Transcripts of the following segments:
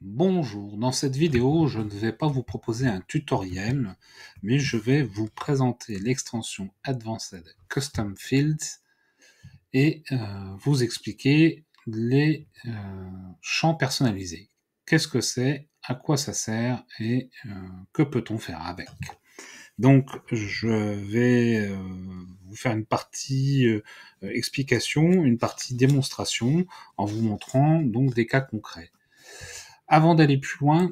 Bonjour, dans cette vidéo je ne vais pas vous proposer un tutoriel, mais je vais vous présenter l'extension Advanced Custom Fields et euh, vous expliquer les euh, champs personnalisés. Qu'est-ce que c'est, à quoi ça sert et euh, que peut-on faire avec. Donc je vais vous faire une partie explication, une partie démonstration en vous montrant donc des cas concrets. Avant d'aller plus loin,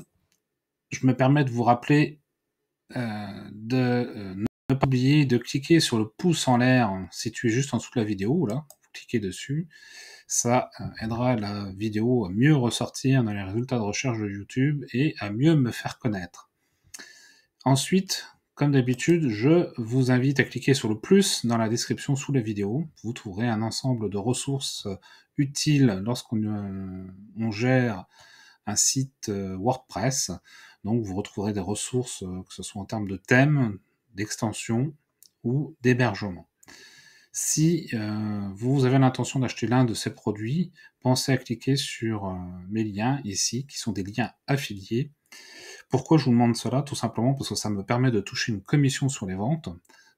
je me permets de vous rappeler euh, de euh, ne pas oublier de cliquer sur le pouce en l'air situé juste en dessous de la vidéo. Là, vous cliquez dessus. Ça euh, aidera la vidéo à mieux ressortir dans les résultats de recherche de YouTube et à mieux me faire connaître. Ensuite, comme d'habitude, je vous invite à cliquer sur le plus dans la description sous la vidéo. Vous trouverez un ensemble de ressources utiles lorsqu'on gère un site euh, WordPress. Donc vous retrouverez des ressources, euh, que ce soit en termes de thèmes, d'extension ou d'hébergement. Si euh, vous avez l'intention d'acheter l'un de ces produits, pensez à cliquer sur mes liens ici, qui sont des liens affiliés. Pourquoi je vous demande cela Tout simplement parce que ça me permet de toucher une commission sur les ventes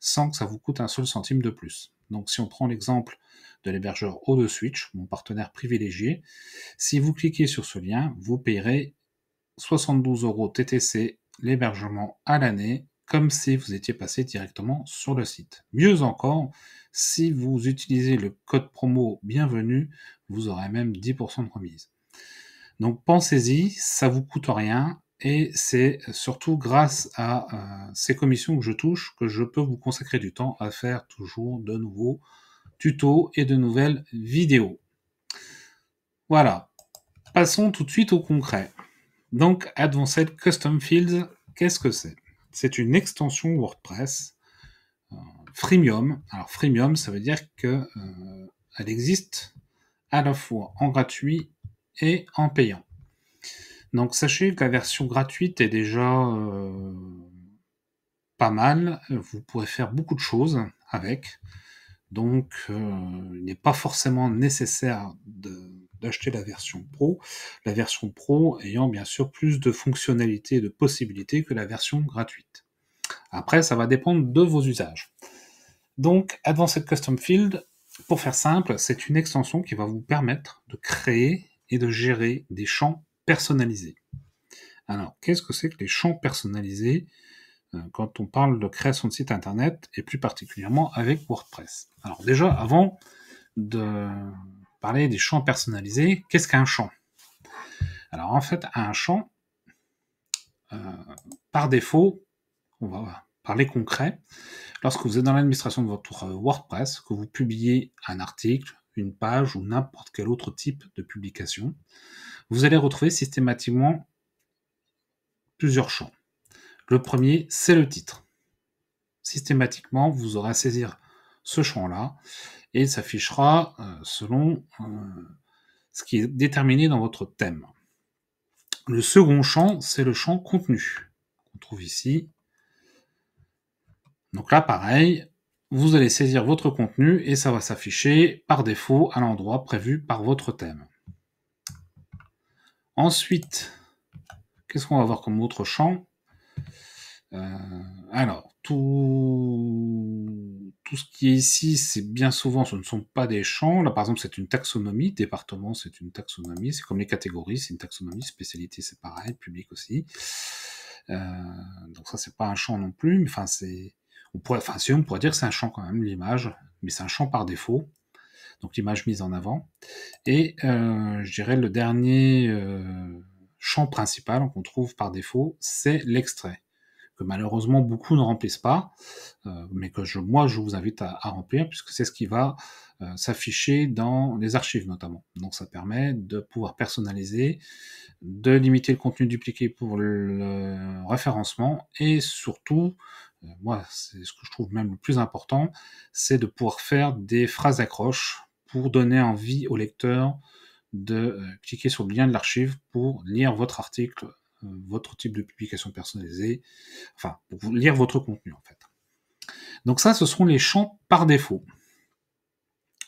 sans que ça vous coûte un seul centime de plus. Donc si on prend l'exemple de l'hébergeur O2 Switch, mon partenaire privilégié, si vous cliquez sur ce lien, vous payerez 72 euros TTC l'hébergement à l'année comme si vous étiez passé directement sur le site. Mieux encore, si vous utilisez le code promo bienvenue, vous aurez même 10% de remise. Donc pensez-y, ça vous coûte rien et c'est surtout grâce à euh, ces commissions que je touche que je peux vous consacrer du temps à faire toujours de nouveaux tutos et de nouvelles vidéos. Voilà. Passons tout de suite au concret. Donc, Advanced Custom Fields, qu'est-ce que c'est C'est une extension WordPress euh, freemium. Alors, freemium, ça veut dire qu'elle euh, existe à la fois en gratuit et en payant. Donc sachez que la version gratuite est déjà euh, pas mal. Vous pourrez faire beaucoup de choses avec. Donc euh, il n'est pas forcément nécessaire d'acheter la version pro. La version pro ayant bien sûr plus de fonctionnalités et de possibilités que la version gratuite. Après, ça va dépendre de vos usages. Donc Advanced Custom Field, pour faire simple, c'est une extension qui va vous permettre de créer et de gérer des champs personnalisés. Alors, qu'est-ce que c'est que les champs personnalisés euh, quand on parle de création de site internet et plus particulièrement avec WordPress Alors déjà, avant de parler des champs personnalisés, qu'est-ce qu'un champ Alors en fait, un champ, euh, par défaut, on va parler concret, lorsque vous êtes dans l'administration de votre euh, WordPress, que vous publiez un article, une page ou n'importe quel autre type de publication, vous allez retrouver systématiquement plusieurs champs. Le premier, c'est le titre. Systématiquement, vous aurez à saisir ce champ-là et il s'affichera euh, selon euh, ce qui est déterminé dans votre thème. Le second champ, c'est le champ contenu qu'on trouve ici. Donc là, pareil, vous allez saisir votre contenu et ça va s'afficher par défaut à l'endroit prévu par votre thème. Ensuite, qu'est-ce qu'on va avoir comme autre champ euh, Alors, tout, ce qui est ici, c'est bien souvent, ce ne sont pas des champs. Là, par exemple, c'est une taxonomie. Département, c'est une taxonomie. C'est comme les catégories, c'est une taxonomie. Spécialité, c'est pareil. Public aussi. Euh, donc ça, c'est pas un champ non plus. enfin, c'est, on pourrait, on pourrait dire que c'est un champ quand même, l'image. Mais c'est un champ par défaut donc l'image mise en avant. Et euh, je dirais le dernier euh, champ principal qu'on trouve par défaut, c'est l'extrait, que malheureusement beaucoup ne remplissent pas, euh, mais que je, moi je vous invite à, remplir, puisque c'est ce qui va s'afficher dans les archives notamment. Donc ça permet de pouvoir personnaliser, de limiter le contenu dupliqué pour le référencement, et surtout moi, c'est ce que je trouve même le plus important, c'est de pouvoir faire des phrases accroches pour donner envie au lecteur de euh, cliquer sur le lien de l'archive pour lire votre article, euh, votre type de publication personnalisée, enfin, pour lire votre contenu en fait. Donc ça, ce seront les champs par défaut.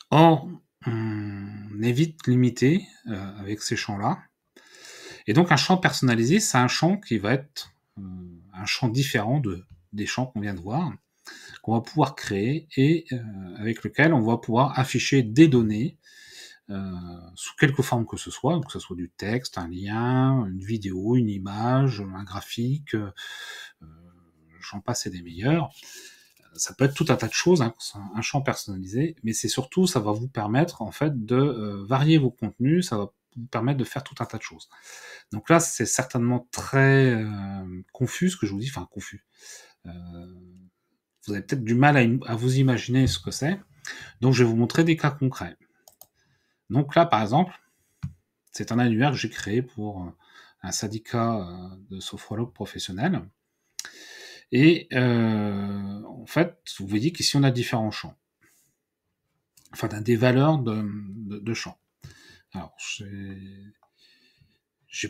Or, on évite vite limité euh, avec ces champs-là. Et donc un champ personnalisé, c'est un champ qui va être un champ différent des champs qu'on vient de voir qu'on va pouvoir créer et euh, avec lequel on va pouvoir afficher des données euh, sous quelque forme que ce soit, que ce soit du texte, un lien, une vidéo, une image, un graphique, euh, j'en passe et des meilleurs. Ça peut être tout un tas de choses, hein, un champ personnalisé, mais c'est surtout, ça va vous permettre en fait de euh, varier vos contenus, ça va vous permettre de faire tout un tas de choses. Donc là, c'est certainement très confus ce que je vous dis, enfin confus. Vous avez peut-être du mal à, vous imaginer ce que c'est. Donc, je vais vous montrer des cas concrets. Donc là, par exemple, c'est un annuaire que j'ai créé pour euh, un syndicat euh, de sophrologues professionnel. Et euh, en fait, vous voyez qu'ici, on a différents champs. Enfin, des valeurs de, champs. Alors, n'ai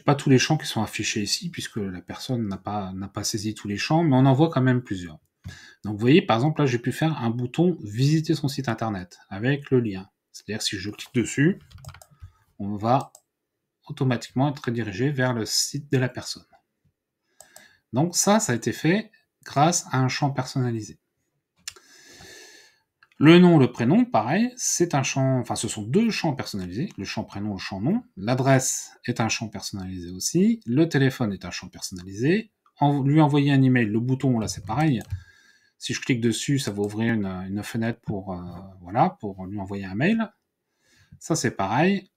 pas tous les champs qui sont affichés ici, puisque la personne n'a pas, n'a pas saisi tous les champs, mais on en voit quand même plusieurs. Donc vous voyez, par exemple, là, j'ai pu faire un bouton visiter son site internet avec le lien. C'est-à-dire si je clique dessus, on va automatiquement être redirigé vers le site de la personne. Donc ça, ça a été fait grâce à un champ personnalisé. Le nom, le prénom, pareil, c'est un champ, enfin ce sont deux champs personnalisés, le champ prénom, le champ nom. L'adresse est un champ personnalisé aussi, le téléphone est un champ personnalisé. lui envoyer un email, le bouton là c'est pareil, si je clique dessus, ça va ouvrir une, fenêtre pour, euh, voilà, pour lui envoyer un mail. Ça, c'est pareil.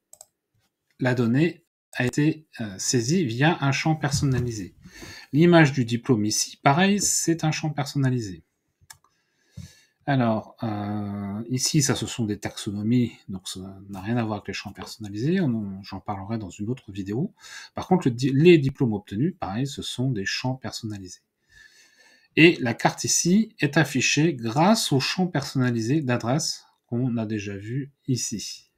La donnée a été euh, saisie via un champ personnalisé. L'image du diplôme ici, pareil, c'est un champ personnalisé. Alors, euh, ici, ça, ce sont des taxonomies, donc ça n'a rien à voir avec les champs personnalisés, j'en parlerai dans une autre vidéo. Par contre, les diplômes obtenus, pareil, ce sont des champs personnalisés. Et la carte ici est affichée grâce au champ personnalisé d'adresse qu'on a déjà vu ici.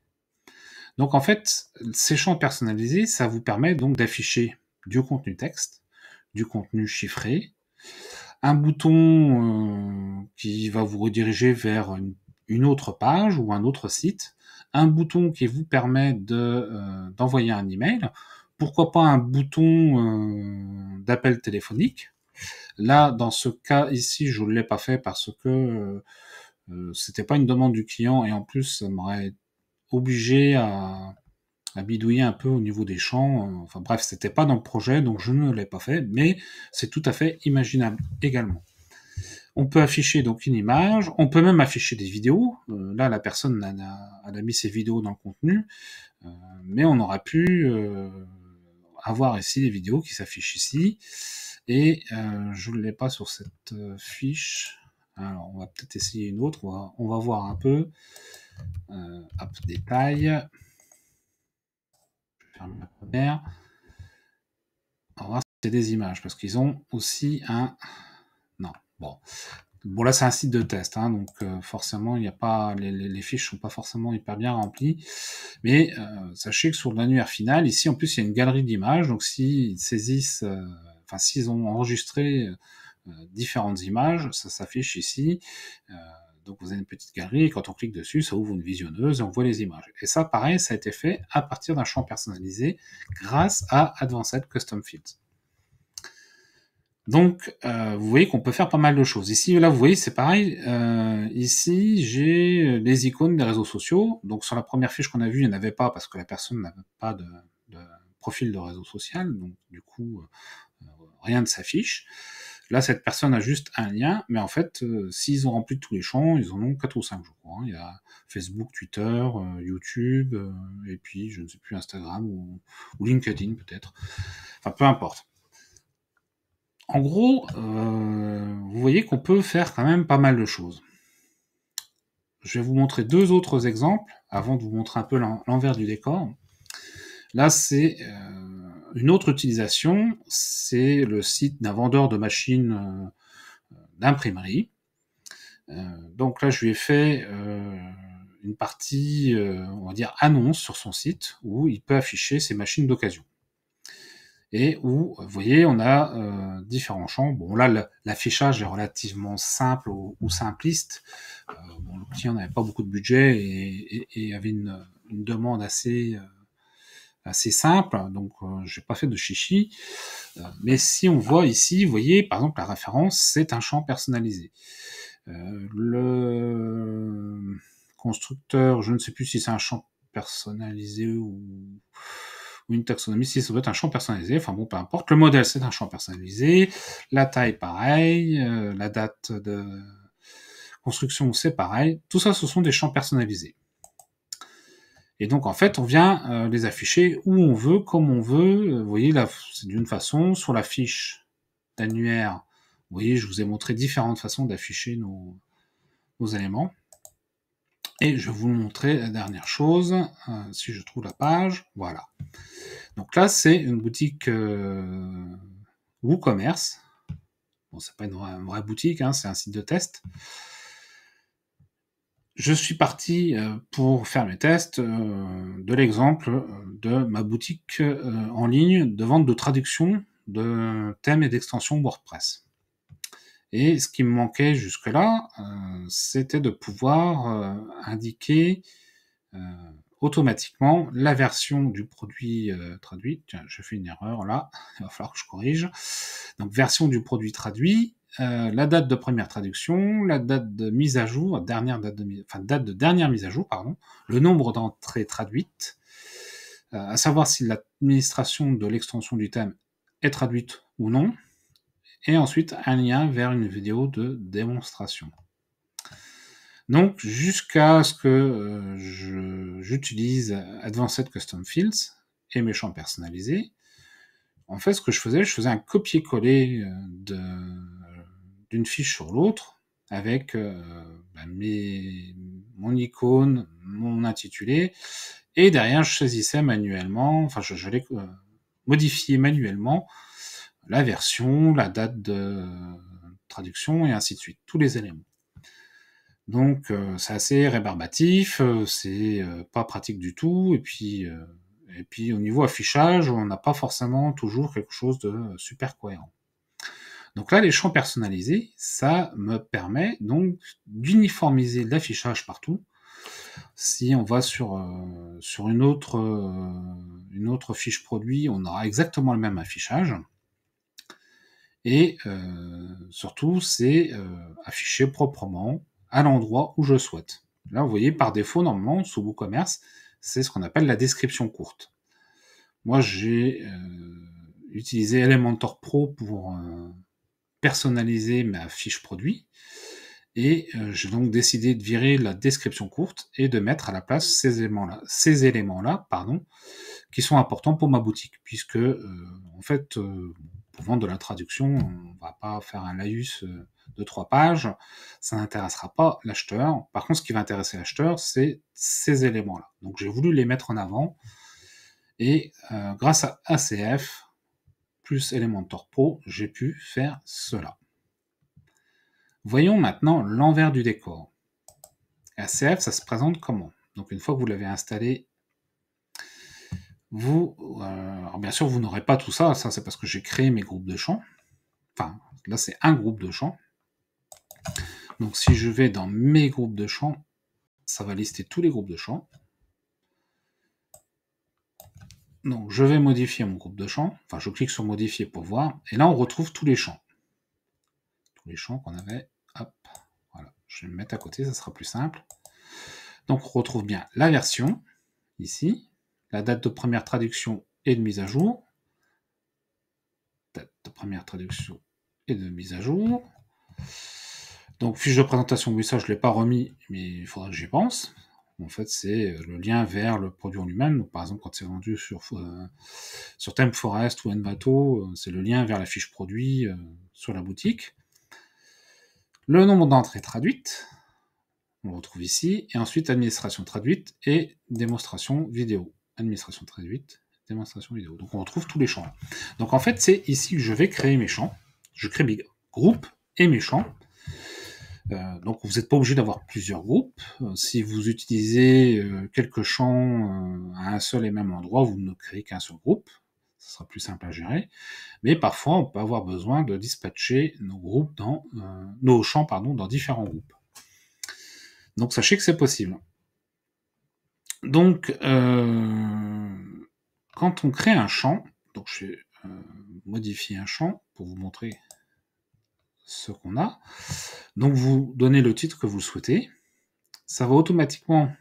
Donc en fait, ces champs personnalisés, ça vous permet donc d'afficher du contenu texte, du contenu chiffré, un bouton euh, qui va vous rediriger vers une, autre page ou un autre site, un bouton qui vous permet euh, d'envoyer un email, pourquoi pas un bouton euh, d'appel téléphonique, Là, dans ce cas ici, je ne l'ai pas fait parce que euh, euh, c'était pas une demande du client et en plus, ça m'aurait obligé à, bidouiller un peu au niveau des champs. Euh, enfin bref, c'était pas dans le projet, donc je ne l'ai pas fait, mais c'est tout à fait imaginable également. On peut afficher donc une image, on peut même afficher des vidéos. là, la personne a, mis ses vidéos dans le contenu, mais on aurait pu avoir ici des vidéos qui s'affichent ici. Et euh, je ne l'ai pas sur cette euh, fiche. Alors, on va peut-être essayer une autre. On va, voir un peu. Euh, hop, détail. Je ferme la première. On va voir si c'est des images, parce qu'ils ont aussi un... Non, bon. Bon, là, c'est un site de test, hein, donc forcément, il n'y a pas les, les, fiches sont pas forcément hyper bien remplies. Mais sachez que sur l'annuaire final, ici, en plus, il y a une galerie d'images. Donc, s'ils saisissent enfin, s'ils ont enregistré euh, différentes images, ça s'affiche ici. Euh, donc vous avez une petite galerie, quand on clique dessus, ça ouvre une visionneuse et on voit les images. Et ça, pareil, ça a été fait à partir d'un champ personnalisé grâce à Advanced Custom Fields. Donc, euh, vous voyez qu'on peut faire pas mal de choses. Ici, là, vous voyez, c'est pareil. ici, j'ai les icônes des réseaux sociaux. Donc, sur la première fiche qu'on a vue, il n'y en avait pas parce que la personne n'avait pas de, de, profil de réseau social. Donc, du coup, rien ne s'affiche. Là, cette personne a juste un lien, mais en fait, euh, s'ils ont rempli tous les champs, ils en ont 4 ou 5, je crois. Hein. Il y a Facebook, Twitter, euh, YouTube, euh, et puis, je ne sais plus, Instagram ou LinkedIn peut-être. Enfin, peu importe. En gros, vous voyez qu'on peut faire quand même pas mal de choses. Je vais vous montrer deux autres exemples avant de vous montrer un peu l'envers du décor. Là, c'est une autre utilisation, c'est le site d'un vendeur de machines euh, d'imprimerie. Euh, donc là, je lui ai fait euh, une partie, on va dire, annonce sur son site où il peut afficher ses machines d'occasion. Et où, vous voyez, on a différents champs. Bon, là, l'affichage est relativement simple ou, simpliste. bon, le client n'avait pas beaucoup de budget et, avait une, demande assez assez simple, donc euh, je n'ai pas fait de chichi. Euh, mais si on voit ici, vous voyez, par exemple, la référence, c'est un champ personnalisé. Euh, le constructeur, je ne sais plus si c'est un champ personnalisé ou, ou une taxonomie, si ça doit être un champ personnalisé, enfin bon, peu importe. Le modèle, c'est un champ personnalisé. La taille, pareil. la date de construction, c'est pareil. Tout ça, ce sont des champs personnalisés. Et donc en fait, on vient euh, les afficher où on veut, comme on veut. Euh, vous voyez là, c'est d'une façon sur la fiche d'annuaire. Vous voyez, je vous ai montré différentes façons d'afficher nos, éléments. Et je vais vous montrer la dernière chose, euh, si je trouve la page. Voilà. Donc là, c'est une boutique WooCommerce. Bon, c'est pas une vraie, boutique, hein, c'est un site de test je suis parti euh, pour faire mes tests euh, de l'exemple euh, de ma boutique en ligne de vente de traduction de thèmes et d'extensions WordPress. Et ce qui me manquait jusque-là, c'était de pouvoir indiquer automatiquement la version du produit traduit. Tiens, je fais une erreur là, il va falloir que je corrige. Donc version du produit traduit euh, la date de première traduction, la date de mise à jour, dernière date de, enfin, date de dernière mise à jour, pardon, le nombre d'entrées traduites, euh, à savoir si l'administration de l'extension du thème est traduite ou non, et ensuite un lien vers une vidéo de démonstration. Donc jusqu'à ce que euh, j'utilise Advanced Custom Fields et mes champs personnalisés, en fait ce que je faisais, je faisais un copier-coller de d'une fiche sur l'autre avec euh, bah, mon icône, mon intitulé, et derrière je saisissais manuellement, enfin je, l'ai euh, modifié manuellement la version, la date de traduction et ainsi de suite, tous les éléments. Donc euh, c'est assez rébarbatif, c'est pas pratique du tout, et puis et puis au niveau affichage, on n'a pas forcément toujours quelque chose de super cohérent. Donc là, les champs personnalisés, ça me permet donc d'uniformiser l'affichage partout. Si on va sur, euh, sur une, autre, euh, une autre fiche produit, on aura exactement le même affichage. Et euh, surtout, c'est affiché proprement à l'endroit où je souhaite. Là, vous voyez, par défaut, normalement, sous WooCommerce, c'est ce qu'on appelle la description courte. Moi, j'ai utilisé Elementor Pro pour personnaliser ma fiche produit. Et euh, j'ai donc décidé de virer la description courte et de mettre à la place ces éléments-là, ces éléments-là, pardon, qui sont importants pour ma boutique, puisque euh, en fait, euh, pour vendre de la traduction, on va pas faire un laïus de trois pages, ça n'intéressera pas l'acheteur. Par contre, ce qui va intéresser l'acheteur, c'est ces éléments-là. Donc, j'ai voulu les mettre en avant, et grâce à ACF, plus Elementor Pro, j'ai pu faire cela. Voyons maintenant l'envers du décor. ACF, ça se présente comment Donc une fois que vous l'avez installé, vous, euh, bien sûr, vous n'aurez pas tout ça. Ça, c'est parce que j'ai créé mes groupes de champs. Enfin, là, c'est un groupe de champs. Donc si je vais dans mes groupes de champs, ça va lister tous les groupes de champs. Donc je vais modifier mon groupe de champs. Enfin, je clique sur modifier pour voir. Et là, on retrouve tous les champs. Tous les champs qu'on avait. Hop, voilà. Je vais me mettre à côté, ça sera plus simple. Donc on retrouve bien la version, ici, la date de première traduction et de mise à jour. Date de première traduction et de mise à jour. Donc fiche de présentation, oui ça je ne l'ai pas remis, mais il faudra que j'y pense. En fait, c'est euh, le lien vers le produit en lui-même. par exemple, quand c'est vendu sur, euh, Forest ou Envato, euh, c'est le lien vers la fiche produit sur la boutique. Le nombre d'entrées traduites, on le retrouve ici. Et ensuite, administration traduite et démonstration vidéo. Administration traduite, démonstration vidéo. Donc, on retrouve tous les champs. Donc, en fait, c'est ici que je vais créer mes champs. Je crée mes groupes et mes champs. Euh, donc vous n'êtes pas obligé d'avoir plusieurs groupes. Euh, si vous utilisez euh, quelques champs à un seul et même endroit, vous ne créez qu'un seul groupe. Ce sera plus simple à gérer. Mais parfois, on peut avoir besoin de dispatcher nos groupes dans nos champs pardon, dans différents groupes. Donc sachez que c'est possible. Donc quand on crée un champ, donc je vais modifier un champ pour vous montrer ce qu'on a. Donc vous donnez le titre que vous souhaitez. Ça va automatiquement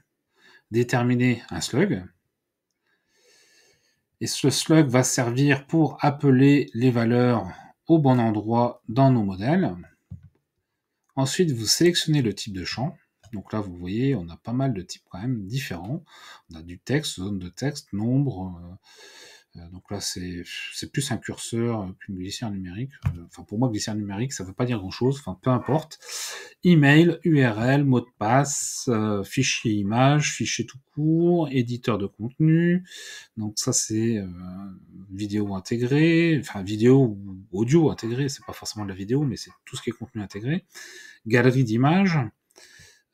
déterminer un slug. Et ce slug va servir pour appeler les valeurs au bon endroit dans nos modèles. Ensuite, vous sélectionnez le type de champ. Donc là, vous voyez, on a pas mal de types quand même différents. On a du texte, zone de texte, nombre, euh, euh, donc là, c'est plus un curseur qu'une euh, glissière numérique. Euh, enfin, pour moi, glissière numérique, ça ne veut pas dire grand-chose. Enfin, peu importe. Email, URL, mot de passe, fichier image, fichier tout court, éditeur de contenu. Donc ça, c'est vidéo intégrée, enfin vidéo ou audio intégrée. C'est pas forcément de la vidéo, mais c'est tout ce qui est contenu intégré. Galerie d'images.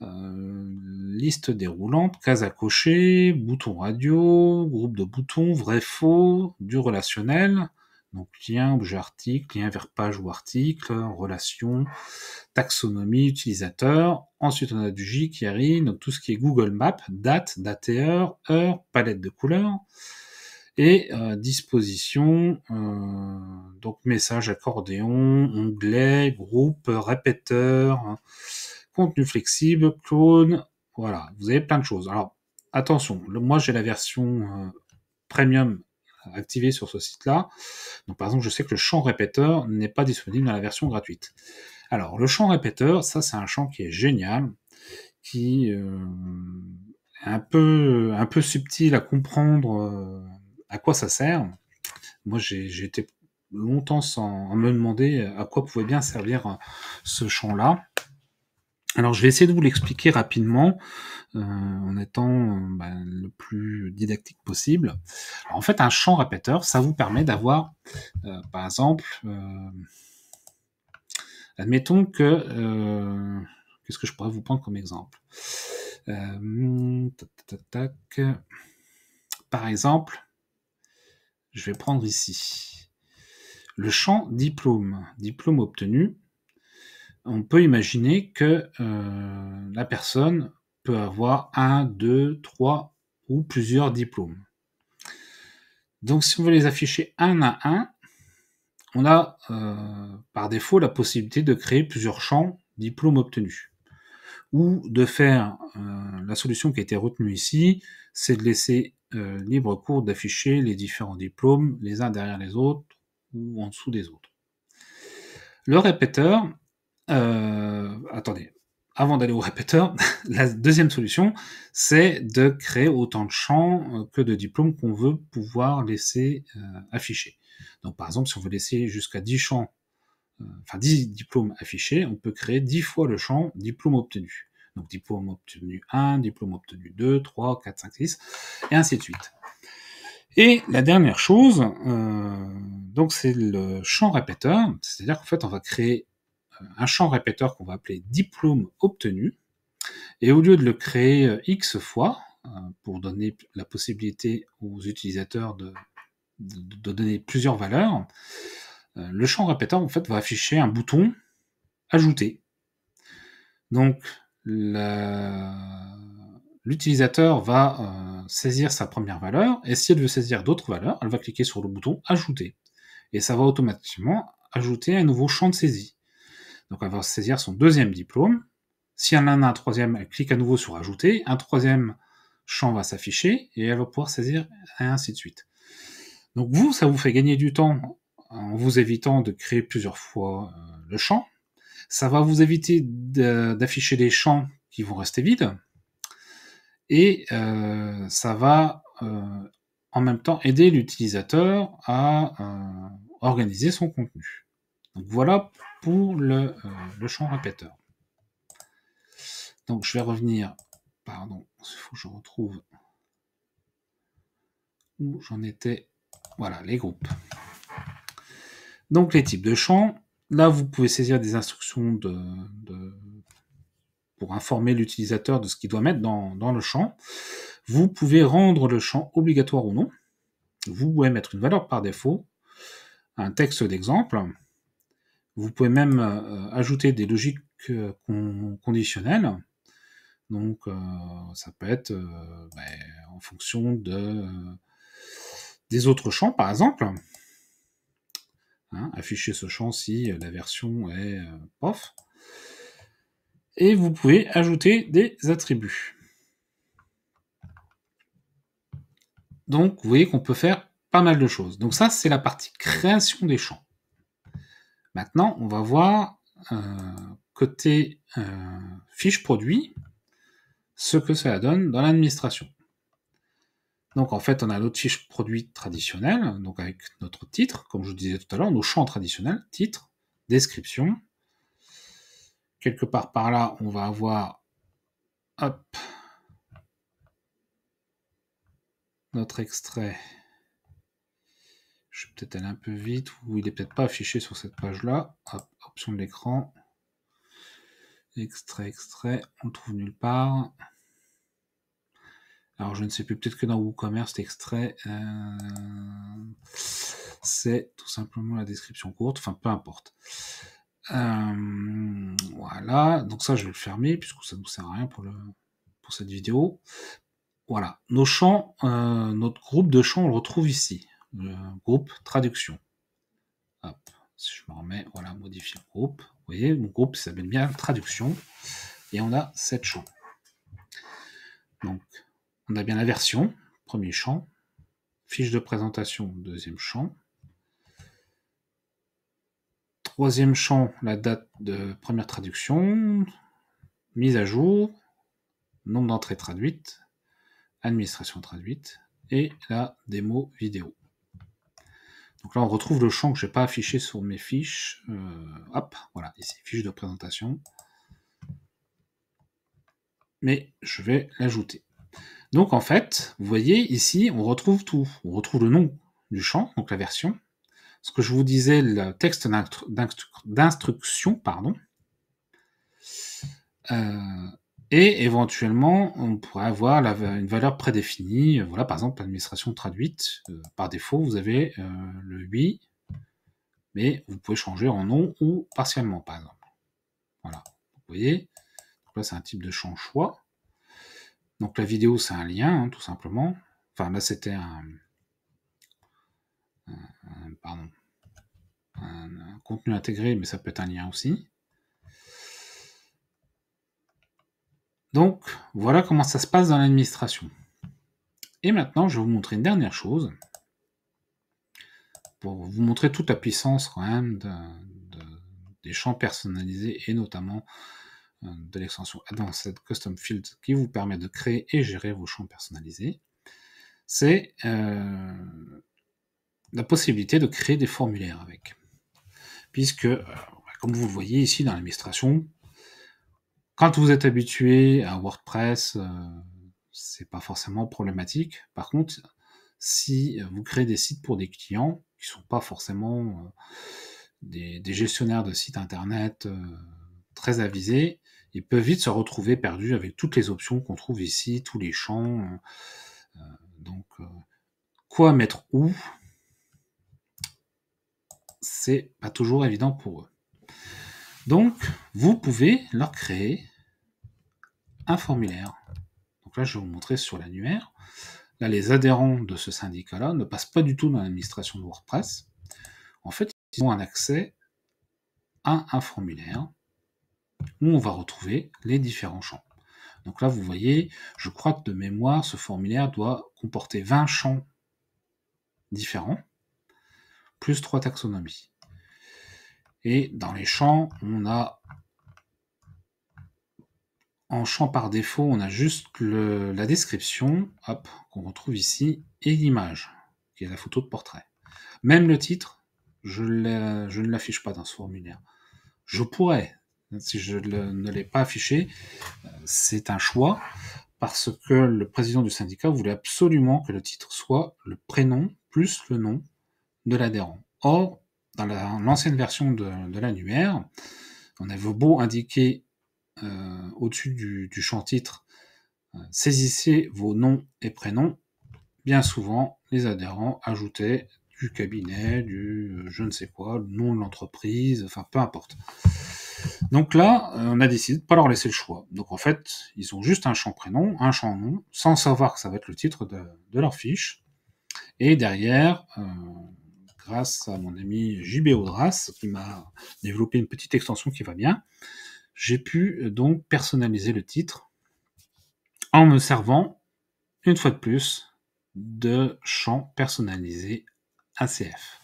Euh, liste déroulante, case à cocher, bouton radio, groupe de boutons, vrai faux, du relationnel, donc lien, objet article, lien vers page ou article, relation, taxonomie, utilisateur. Ensuite, on a du J qui arrive, donc tout ce qui est Google Maps, date, date et heure, heure, palette de couleurs. Et euh, disposition, euh, donc message, accordéon, onglet, groupe, répéteur. Hein contenu flexible, clone, voilà, vous avez plein de choses. Alors, attention, moi j'ai la version euh, premium activée sur ce site-là. Donc, par exemple, je sais que le champ répéteur n'est pas disponible dans la version gratuite. Alors, le champ répéteur, ça c'est un champ qui est génial, qui euh, est un peu, un peu subtil à comprendre euh, à quoi ça sert. Moi, j'ai été longtemps sans me demander à quoi pouvait bien servir ce champ-là. Alors je vais essayer de vous l'expliquer rapidement euh, en étant euh, bah, le plus didactique possible. en fait, un champ répéteur, ça vous permet d'avoir, euh, par exemple, admettons que... Qu'est-ce que je pourrais vous prendre comme exemple Par exemple, je vais prendre ici le champ diplôme, diplôme obtenu on peut imaginer que euh, la personne peut avoir un, deux, trois ou plusieurs diplômes. Donc si on veut les afficher un à un, on a euh, par défaut la possibilité de créer plusieurs champs diplômes obtenus. Ou de faire euh, la solution qui a été retenue ici, c'est de laisser libre cours d'afficher les différents diplômes les uns derrière les autres ou en dessous des autres. Le répéteur, euh, attendez, avant d'aller au répéteur, la deuxième solution, c'est de créer autant de champs euh, que de diplômes qu'on veut pouvoir laisser euh, afficher. Donc par exemple, si on veut laisser jusqu'à 10 champs, enfin 10 diplômes affichés, on peut créer 10 fois le champ diplôme obtenu. Donc diplôme obtenu 1, diplôme obtenu 2, 3, 4, 5, 6, et ainsi de suite. Et la dernière chose, donc c'est le champ répéteur, c'est-à-dire qu'en fait on va créer un champ répéteur qu'on va appeler diplôme obtenu. Et au lieu de le créer euh, X fois, euh, pour donner la possibilité aux utilisateurs de, donner plusieurs valeurs, euh, le champ répéteur en fait va afficher un bouton ajouter. Donc l'utilisateur va saisir sa première valeur et si elle veut saisir d'autres valeurs, elle va cliquer sur le bouton ajouter et ça va automatiquement ajouter un nouveau champ de saisie. Donc elle va saisir son deuxième diplôme. Si elle en a un troisième, elle clique à nouveau sur Ajouter. Un troisième champ va s'afficher et elle va pouvoir saisir et ainsi de suite. Donc vous, ça vous fait gagner du temps en vous évitant de créer plusieurs fois euh, le champ. Ça va vous éviter d'afficher des champs qui vont rester vides. Et euh, ça va euh, en même temps aider l'utilisateur à organiser son contenu. Donc voilà pour euh, le, champ répéteur. Donc je vais revenir, pardon, il faut que je retrouve où j'en étais. Voilà, les groupes. Donc les types de champs. Là, vous pouvez saisir des instructions pour informer l'utilisateur de ce qu'il doit mettre dans, le champ. Vous pouvez rendre le champ obligatoire ou non. Vous pouvez mettre une valeur par défaut, un texte d'exemple. Vous pouvez même euh, euh, ajouter des logiques euh, conditionnelles. Donc, ça peut être ben, en fonction de, des autres champs, par exemple. Hein, afficher ce champ si la version est off. Et vous pouvez ajouter des attributs. Donc, vous voyez qu'on peut faire pas mal de choses. Donc ça, c'est la partie création des champs. Maintenant, on va voir euh, côté euh, fiche produit ce que cela donne dans l'administration. Donc en fait, on a notre fiche produit traditionnelle, donc avec notre titre, comme je vous disais tout à l'heure, nos champs traditionnels, titre, description. Quelque part par là, on va avoir notre extrait je vais peut-être aller un peu vite, ou il n'est peut-être pas affiché sur cette page-là. option de l'écran. Extrait, extrait, on le trouve nulle part. Alors je ne sais plus, peut-être que dans WooCommerce, l'extrait, euh, c'est tout simplement la description courte, enfin peu importe. Euh, voilà, donc ça je vais le fermer puisque ça ne nous sert à rien pour, le, pour cette vidéo. Voilà, nos champs, euh, notre groupe de champs, on le retrouve ici. Euh, groupe traduction. Hop, si je me remets, voilà, modifier groupe. Vous voyez, mon groupe s'appelle bien traduction. Et on a sept champs. Donc, on a bien la version, premier champ. Fiche de présentation, deuxième champ. Troisième champ, la date de première traduction. Mise à jour. Nombre d'entrées traduites. Administration traduite. Et la démo vidéo. Donc là, on retrouve le champ que je n'ai pas affiché sur mes fiches. Euh, hop, voilà, ici, fiche de présentation. Mais je vais l'ajouter. Donc en fait, vous voyez ici, on retrouve tout. On retrouve le nom du champ, donc la version. Ce que je vous disais, le texte d'instruction, pardon. Euh, et éventuellement, on pourrait avoir une valeur prédéfinie. Euh, voilà, par exemple, l'administration traduite. Euh, par défaut, vous avez euh, le 8, mais vous pouvez changer en nom ou partiellement, par exemple. Voilà, vous voyez. là, c'est un type de champ choix. Donc la vidéo, c'est un lien, hein, tout simplement. Enfin, là, c'était un contenu intégré, mais ça peut être un lien aussi. Donc voilà comment ça se passe dans l'administration. Et maintenant, je vais vous montrer une dernière chose pour vous montrer toute la puissance quand même des champs personnalisés et notamment euh, de l'extension Advanced Custom Fields qui vous permet de créer et gérer vos champs personnalisés. C'est euh, la possibilité de créer des formulaires avec. Puisque, euh, comme vous voyez ici dans l'administration, quand vous êtes habitué à WordPress, euh, c'est pas forcément problématique. Par contre, si vous créez des sites pour des clients qui sont pas forcément euh, des, des, gestionnaires de sites internet euh, très avisés, ils peuvent vite se retrouver perdus avec toutes les options qu'on trouve ici, tous les champs. Hein. Euh, donc, quoi mettre où C'est pas toujours évident pour eux. Donc, vous pouvez leur créer un formulaire. Donc là, je vais vous montrer sur l'annuaire. Là, les adhérents de ce syndicat-là ne passent pas du tout dans l'administration de WordPress. En fait, ils ont un accès à un formulaire où on va retrouver les différents champs. Donc là, vous voyez, je crois que de mémoire, ce formulaire doit comporter 20 champs différents, plus 3 taxonomies. Et dans les champs, on a en champ par défaut, on a juste la description, hop, qu'on retrouve ici, et l'image, qui est la photo de portrait. Même le titre, je, ne l'affiche pas dans ce formulaire. Je pourrais, si je ne l'ai pas affiché, c'est un choix, parce que le président du syndicat voulait absolument que le titre soit le prénom plus le nom de l'adhérent. Or, dans l'ancienne version de, l'annuaire, on avait beau indiquer euh, au-dessus du, champ titre euh, saisissez vos noms et prénoms, bien souvent les adhérents ajoutaient du cabinet, du euh, je ne sais quoi, le nom de l'entreprise, enfin peu importe. Donc là, on a décidé de ne pas leur laisser le choix. Donc en fait, ils ont juste un champ prénom, un champ nom, sans savoir que ça va être le titre de leur fiche. Et derrière, grâce à mon ami JB Audras qui m'a développé une petite extension qui va bien. J'ai pu euh, donc personnaliser le titre en me servant une fois de plus de champs personnalisés ACF.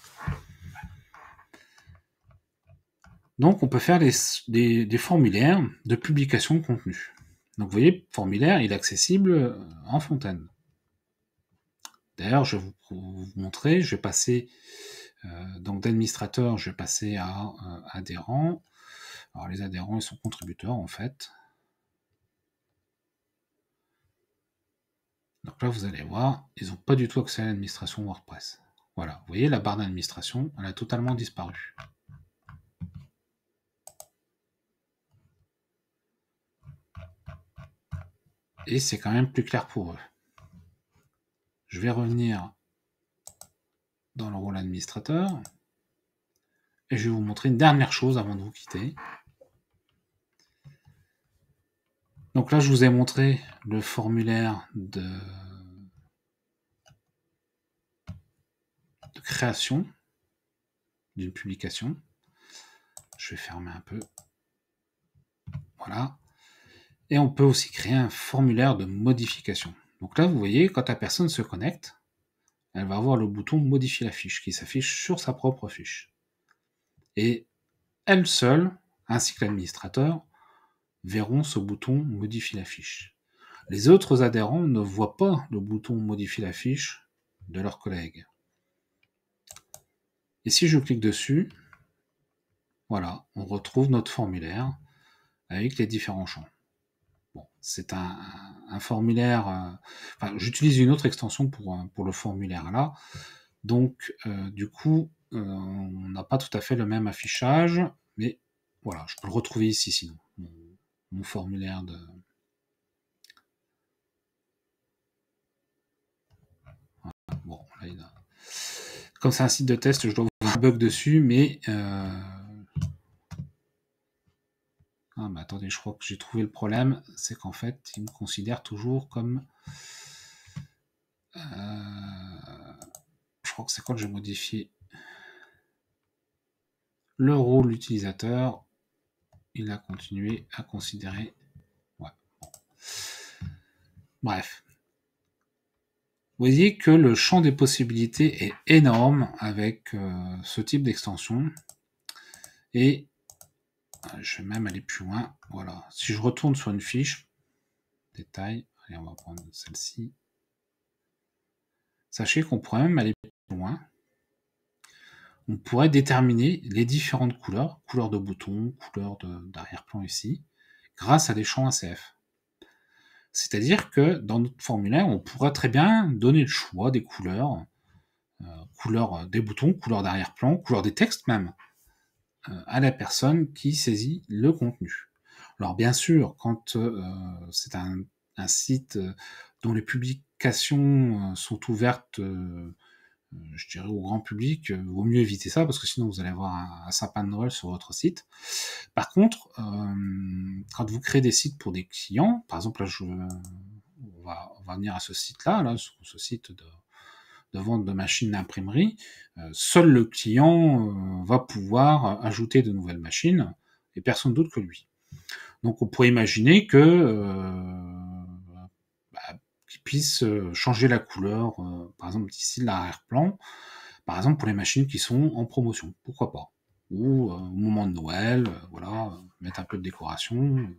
Donc on peut faire des, des formulaires de publication de contenu. Donc vous voyez, formulaire, il est accessible euh, en Fontaine. D'ailleurs, je vais vous, montrer, je vais passer euh, d'administrateur, je vais passer à euh, adhérent. Alors les adhérents, ils sont contributeurs en fait. Donc là, vous allez voir, ils n'ont pas du tout accès à l'administration WordPress. Voilà, vous voyez, la barre d'administration, elle a totalement disparu. Et c'est quand même plus clair pour eux. Je vais revenir dans le rôle administrateur. Et je vais vous montrer une dernière chose avant de vous quitter. Donc là, je vous ai montré le formulaire de, de création d'une publication. Je vais fermer un peu. Voilà. Et on peut aussi créer un formulaire de modification. Donc là, vous voyez, quand la personne se connecte, elle va avoir le bouton modifier la fiche qui s'affiche sur sa propre fiche. Et elle seule, ainsi que l'administrateur, verront ce bouton modifier la fiche. Les autres adhérents ne voient pas le bouton modifier la fiche de leurs collègues. Et si je clique dessus, voilà, on retrouve notre formulaire avec les différents champs c'est un, formulaire. Euh, j'utilise une autre extension pour, euh, pour le formulaire là. Donc, euh, du coup, on n'a pas tout à fait le même affichage, mais voilà, je peux le retrouver ici sinon, mon, formulaire de. Bon, là, il Comme c'est un site de test, je dois avoir un bug dessus, mais ah, attendez, je crois que j'ai trouvé le problème, c'est qu'en fait, il me considère toujours comme... Euh, je crois que c'est quand j'ai modifié le rôle utilisateur, il a continué à considérer... Bref. Vous voyez que le champ des possibilités est énorme avec euh, ce type d'extension. Et je vais même aller plus loin. Voilà. Si je retourne sur une fiche, détail, et on va prendre celle-ci. Sachez qu'on pourrait même aller plus loin. On pourrait déterminer les différentes couleurs, couleur de bouton, couleur d'arrière-plan ici, grâce à des champs ACF. C'est-à-dire que dans notre formulaire, on pourrait très bien donner le choix des couleurs, euh, couleur euh, des boutons, couleur d'arrière-plan, couleur des textes même. Euh, à la personne qui saisit le contenu. Alors bien sûr, quand euh, c'est un, site euh, dont les publications sont ouvertes, je dirais, au grand public, vaut mieux éviter ça parce que sinon vous allez avoir un, sapin de Noël sur votre site. Par contre, quand vous créez des sites pour des clients, par exemple, là, je, on, va, venir à ce site-là, là, ce site de, de vente de machines d'imprimerie, euh, seul le client euh, va pouvoir euh, ajouter de nouvelles machines et personne d'autre que lui. Donc on pourrait imaginer que bah, qu'il puisse changer la couleur, par exemple d'ici l'arrière-plan, par exemple pour les machines qui sont en promotion, pourquoi pas. Ou au moment de Noël, voilà, mettre un peu de décoration.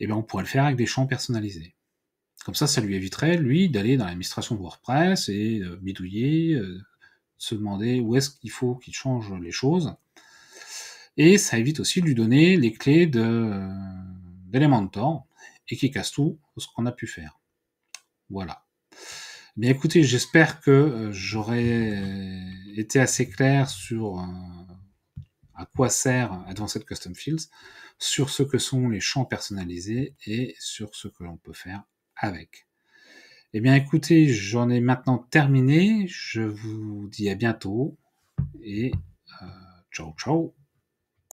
Et bien on pourrait le faire avec des champs personnalisés. Comme ça, ça lui éviterait, lui, d'aller dans l'administration WordPress et euh, bidouiller, euh, se demander où est-ce qu'il faut qu'il change les choses. Et ça évite aussi de lui donner les clés de euh, d'Elementor et qui casse tout ce qu'on a pu faire. Voilà. Mais écoutez, j'espère que j'aurai été assez clair sur à quoi sert Advanced Custom Fields, sur ce que sont les champs personnalisés et sur ce que l'on peut faire avec. Eh bien écoutez, j'en ai maintenant terminé. Je vous dis à bientôt et euh, ciao ciao.